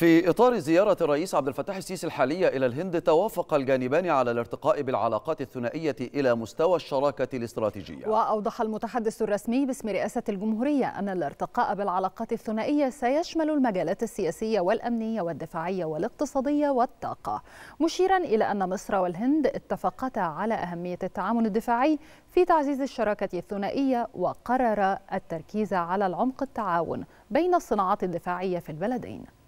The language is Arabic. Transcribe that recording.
في إطار زيارة الرئيس عبد الفتاح السيسي الحالية إلى الهند توافق الجانبان على الارتقاء بالعلاقات الثنائية إلى مستوى الشراكة الاستراتيجية وأوضح المتحدث الرسمي باسم رئاسة الجمهورية أن الارتقاء بالعلاقات الثنائية سيشمل المجالات السياسية والأمنية والدفاعية والاقتصادية والطاقة مشيرا إلى أن مصر والهند اتفقتا على أهمية التعاون الدفاعي في تعزيز الشراكة الثنائية وقرر التركيز على العمق التعاون بين الصناعات الدفاعية في البلدين